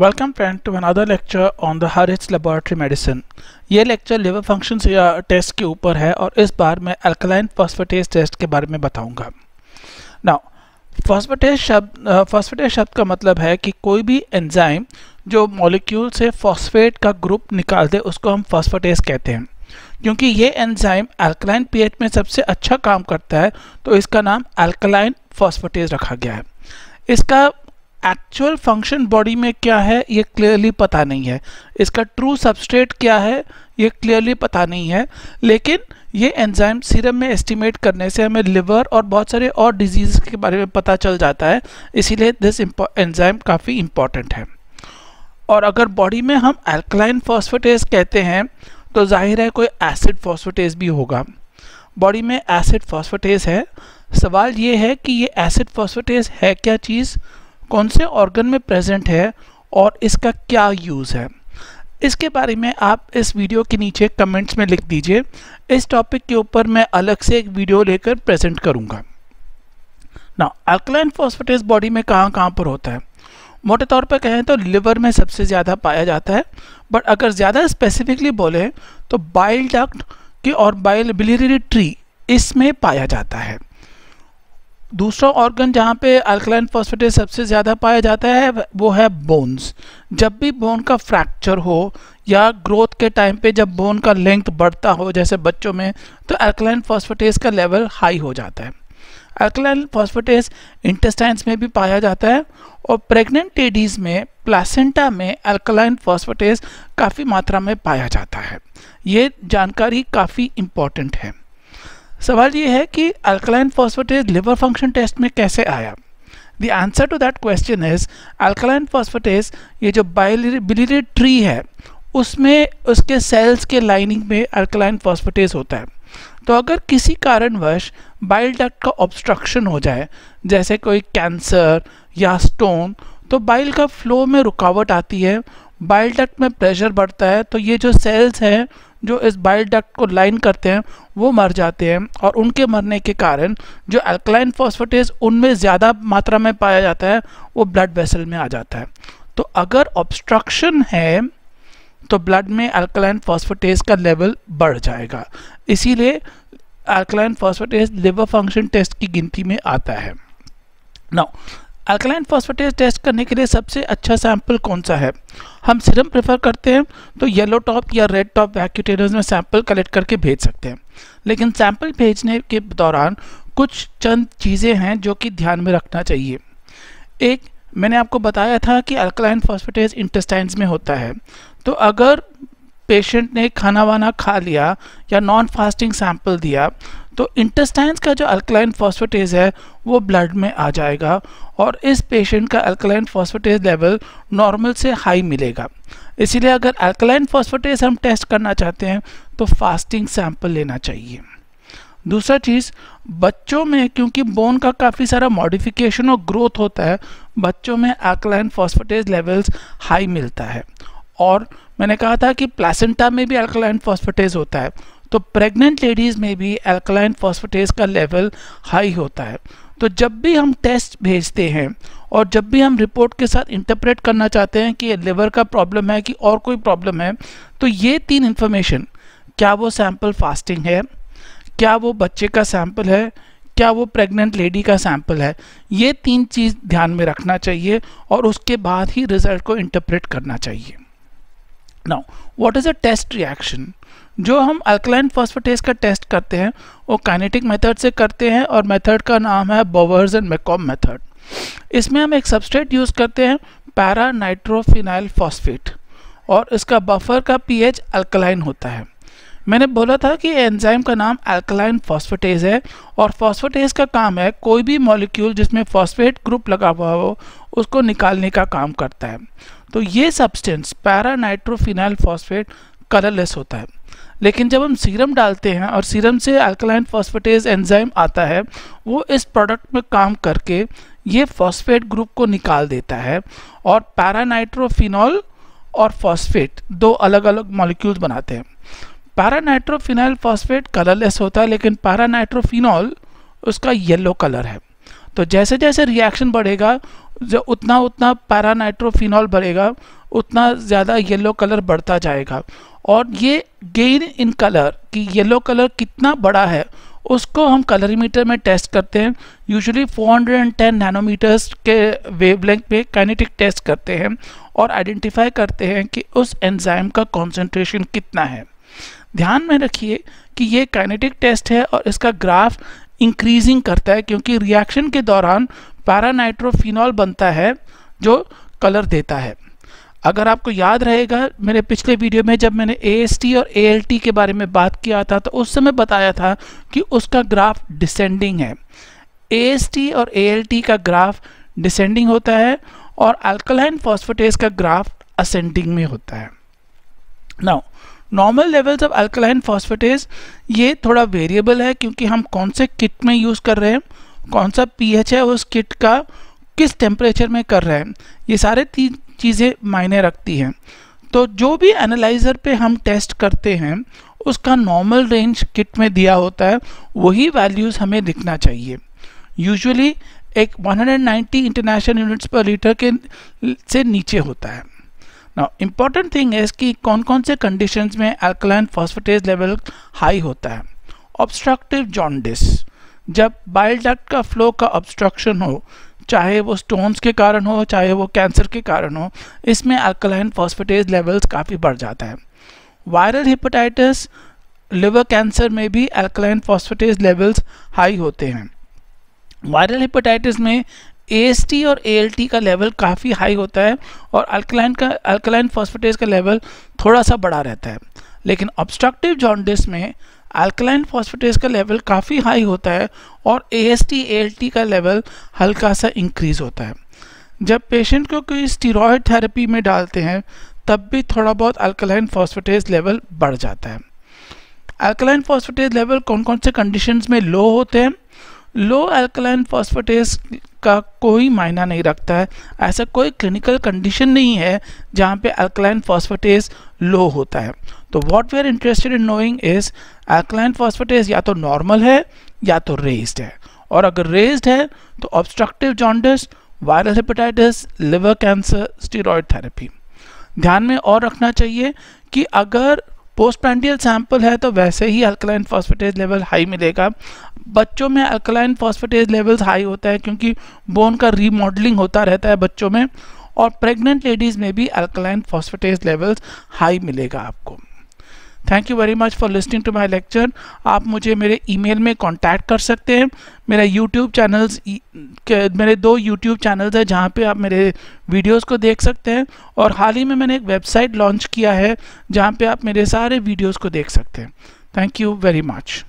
welcome friend to another lecture on the हरिट्स laboratory medicine ये lecture liver function test के ऊपर है और इस बार मैं अल्कलाइन फॉस्फेटेज टेस्ट के बारे में बताऊंगा ना फॉस्फेटेज शब्द फॉस्फेटेज शब्द का मतलब है कि कोई भी एंजाइम जो मॉलिक्यूल से फॉस्फेट का ग्रुप निकाल दे उसको हम फॉस्फेटेज कहते हैं क्योंकि ये एंजाइम अल्कलाइन पीएच में सबसे अच्छा काम करता है तो इसका नाम अल्कलाइन फॉस्फेटेज रखा गया है इसका एक्चुअल फंक्शन बॉडी में क्या है ये क्लियरली पता नहीं है इसका ट्रू सबस्ट्रेट क्या है ये क्लियरली पता नहीं है लेकिन ये एंजाइम सीरम में एस्टिमेट करने से हमें लिवर और बहुत सारे और डिजीज़ के बारे में पता चल जाता है इसीलिए दिस एंजाइम काफ़ी इम्पॉर्टेंट है और अगर बॉडी में हम एल्कलाइन फॉस्फेटेज कहते हैं तो जाहिर है कोई एसिड फॉस्फेटेज भी होगा बॉडी में एसिड फॉस्फेटेज है सवाल ये है कि ये एसिड फॉस्फेटेज है क्या चीज़ कौन से ऑर्गन में प्रेजेंट है और इसका क्या यूज़ है इसके बारे में आप इस वीडियो के नीचे कमेंट्स में लिख दीजिए इस टॉपिक के ऊपर मैं अलग से एक वीडियो लेकर प्रेजेंट करूँगा ना अल्कलाइन फॉस्फेटिस बॉडी में कहाँ कहाँ पर होता है मोटे तौर पर कहें तो लिवर में सबसे ज़्यादा पाया जाता है बट अगर ज़्यादा स्पेसिफिकली बोले तो बाइल डक्ट के और बाइल बिलीरी ट्री इसमें पाया जाता है दूसरा ऑर्गन जहाँ पे अल्कलाइन फॉस्फेटेज सबसे ज़्यादा पाया जाता है वो है बोन्स जब भी बोन का फ्रैक्चर हो या ग्रोथ के टाइम पे जब बोन का लेंथ बढ़ता हो जैसे बच्चों में तो अल्कलाइन फॉस्फेटेज का लेवल हाई हो जाता है अल्कलाइन फॉस्फेटेज इंटेस्टाइंस में भी पाया जाता है और प्रेग्नेंट लेडीज़ में प्लासेंटा में अल्कलाइन फॉस्फेटेज काफ़ी मात्रा में पाया जाता है ये जानकारी काफ़ी इम्पॉर्टेंट है सवाल ये है कि alkaline phosphatase liver function test में कैसे आया the answer to that question is alkaline phosphatase ये जो बिलिरी ट्री है उसमें उसके सेल्स के लाइनिंग में अल्कलाइन फॉस्फेटेज होता है तो अगर किसी कारणवश बाइल डक्ट का ऑब्स्ट्रक्शन हो जाए जैसे कोई कैंसर या स्टोन तो बाइल का फ्लो में रुकावट आती है बाइल डक्ट में प्रेशर बढ़ता है तो ये जो सेल्स हैं जो इस बाइल डक्ट को लाइन करते हैं वो मर जाते हैं और उनके मरने के कारण जो अल्कलाइन फॉस्फेटेज उनमें ज़्यादा मात्रा में पाया जाता है वो ब्लड वेसल में आ जाता है तो अगर ऑब्स्ट्रक्शन है तो ब्लड में अल्कलाइन फॉस्फेटेज का लेवल बढ़ जाएगा इसीलिए alkaline phosphatase liver function test की गिनती में आता है नौ अल्कलाइन फॉस्फेटेज टेस्ट करने के लिए सबसे अच्छा सैंपल कौन सा है हम सिरम प्रेफर करते हैं तो येलो टॉप या रेड टॉप वैक्यूटेरियर्स में सैंपल कलेक्ट करके भेज सकते हैं लेकिन सैंपल भेजने के दौरान कुछ चंद चीज़ें हैं जो कि ध्यान में रखना चाहिए एक मैंने आपको बताया था कि अल्कलाइन फॉस्फेटेज इंटेस्टाइन्स में होता है तो अगर पेशेंट ने खाना वाना खा लिया या नॉन फास्टिंग सैंपल दिया तो इंटेस्टाइंस का जो अल्कलाइन फॉस्फेटेज है वो ब्लड में आ जाएगा और इस पेशेंट का अल्कलाइन फॉस्फेटेज लेवल नॉर्मल से हाई मिलेगा इसीलिए अगर अल्कलाइन फॉस्फेटेज हम टेस्ट करना चाहते हैं तो फास्टिंग सैंपल लेना चाहिए दूसरा चीज़ बच्चों में क्योंकि बोन का काफ़ी सारा मॉडिफिकेशन और ग्रोथ होता है बच्चों में अल्कलाइन फॉस्फेटेज लेवल्स हाई मिलता है और मैंने कहा था कि प्लासेंटा में भी अल्कलाइन फॉस्फेटेज होता है तो प्रेग्नेंट लेडीज़ में भी एल्कलाइन फॉस्फेटेज का लेवल हाई होता है तो जब भी हम टेस्ट भेजते हैं और जब भी हम रिपोर्ट के साथ इंटरप्रेट करना चाहते हैं कि लिवर का प्रॉब्लम है कि और कोई प्रॉब्लम है तो ये तीन इन्फॉर्मेशन क्या वो सैम्पल फास्टिंग है क्या वो बच्चे का सैम्पल है क्या वो प्रेग्नेंट लेडी का सैंपल है ये तीन चीज़ ध्यान में रखना चाहिए और उसके बाद ही रिजल्ट को इंटरप्रेट करना चाहिए now what is a test reaction जो हम अल्कलाइन फॉस्फोटेस का टेस्ट करते हैं वो काइनेटिक मेथड से करते हैं और मेथड का नाम है बोवर्स एंड मेकॉम मेथड इसमें हम एक सबस्ट्रेट यूज़ करते हैं पैरा नाइट्रोफिनाइल फॉस्फेट और इसका बफर का पीएच अल्कलाइन होता है मैंने बोला था कि एंजाइम का नाम अल्कलाइन फॉस्फेटेज है और फॉस्फेटेज का काम है कोई भी मॉलिक्यूल जिसमें फॉस्फेट ग्रुप लगा हुआ हो उसको निकालने का काम करता है तो ये substance para nitrophenyl phosphate colourless होता है लेकिन जब हम सीरम डालते हैं और सीरम से अल्कलाइन फॉस्फेटेज एंजाइम आता है वो इस प्रोडक्ट में काम करके ये फॉस्फेट ग्रुप को निकाल देता है और पैरानाइट्रोफिनॉल और फॉस्फेट दो अलग अलग मॉलिक्यूल्स बनाते हैं पैरानाइट्रोफिनॉल फॉस्फेट कलरलेस होता है लेकिन पैरानाइट्रोफिनॉल उसका येलो कलर है तो जैसे जैसे रिएक्शन बढ़ेगा जो उतना उतना पैरानाइट्रोफिनॉल बढ़ेगा उतना ज़्यादा येलो कलर बढ़ता जाएगा और ये गेन इन कलर कि येलो कलर कितना बड़ा है उसको हम कलरीमीटर में टेस्ट करते हैं यूजुअली 410 नैनोमीटर्स के वेवलेंथ पे काइनेटिक टेस्ट करते हैं और आइडेंटिफाई करते हैं कि उस एंजाइम का कॉन्सेंट्रेशन कितना है ध्यान में रखिए कि ये काइनेटिक टेस्ट है और इसका ग्राफ इंक्रीजिंग करता है क्योंकि रिएक्शन के दौरान पैरानाइट्रोफिनॉल बनता है जो कलर देता है अगर आपको याद रहेगा मेरे पिछले वीडियो में जब मैंने ए और ए के बारे में बात किया था तो उस समय बताया था कि उसका ग्राफ डिसेंडिंग है ए और ए का ग्राफ डिसेंडिंग होता है और अल्कलाइन फॉस्फेटेज का ग्राफ असेंडिंग में होता है now normal levels of alkaline phosphatase ये थोड़ा वेरिएबल है क्योंकि हम कौन से किट में यूज़ कर रहे हैं कौन सा पीएच है उस किट का किस टेम्परेचर में कर रहे हैं ये सारे तीन चीज़ें मायने रखती हैं तो जो भी एनालाइज़र पे हम टेस्ट करते हैं उसका नॉर्मल रेंज किट में दिया होता है वही वैल्यूज़ हमें दिखना चाहिए यूजुअली एक 190 इंटरनेशनल यूनिट्स पर लीटर के से नीचे होता है ना इम्पॉर्टेंट थिंग है कि कौन कौन से कंडीशन में अल्कलाइन फॉस्फेटेज लेवल हाई होता है ऑब्स्ट्रक्टिव जॉन्डिस जब बाइल डक्ट का फ्लो का ऑब्स्ट्रक्शन हो चाहे वो स्टोन्स के कारण हो चाहे वो कैंसर के कारण हो इसमें अल्कलाइन फॉस्फेटेज लेवल्स काफ़ी बढ़ जाता है वायरल हिपेटाइटिस लिवर कैंसर में भी अल्कलाइन फॉस्फेटेज लेवल्स हाई होते हैं वायरल हिपेटाइटिस में ए और ए का लेवल काफ़ी हाई होता है और अल्कलाइन का अल्कलाइन फॉस्फेटेज का लेवल थोड़ा सा बड़ा रहता है लेकिन ऑब्स्ट्रक्टिव जॉन्डिस में अल्कलाइन फॉस्फेटेज का लेवल काफ़ी हाई होता है और A S T L T का लेवल हल्का सा इंक्रीज़ होता है जब पेशेंट को कोई स्टीरॉयड थेरेपी में डालते हैं तब भी थोड़ा बहुत अल्कलाइन फॉस्फेटेज लेवल बढ़ जाता है अल्कलाइन फॉस्फेटेज लेवल कौन कौन से कंडीशंस में लो होते हैं लो अल्कलाइन फॉस्फेटेज का कोई मायना नहीं रखता है ऐसा कोई क्लिनिकल कंडीशन नहीं है जहाँ पे अल्कलाइन फॉस्फेटेज लो होता है तो what we are interested in knowing is alkaline phosphatase या तो नॉर्मल है या तो रेज्ड है और अगर रेज्ड है तो obstructive jaundice viral hepatitis liver cancer steroid therapy ध्यान में और रखना चाहिए कि अगर पोस्टप्रांडियल सैंपल है तो वैसे ही अल्कलाइन फॉस्फेटेज लेवल हाई मिलेगा बच्चों में अल्कलाइन फॉस्फेटेज लेवल्स हाई होता है क्योंकि बोन का रीमॉडलिंग होता रहता है बच्चों में और प्रेग्नेंट लेडीज़ में भी अल्कलाइन फॉस्फेटेज लेवल्स हाई मिलेगा आपको thank you very much for listening to my lecture आप मुझे मेरे ईमेल में कॉन्टैक्ट कर सकते हैं मेरा यूट्यूब चैनल्स मेरे दो यूट्यूब चैनल्स हैं जहाँ पे आप मेरे वीडियोस को देख सकते हैं और हाल ही में मैंने एक वेबसाइट लॉन्च किया है जहाँ पे आप मेरे सारे वीडियोस को देख सकते हैं थैंक यू वेरी मच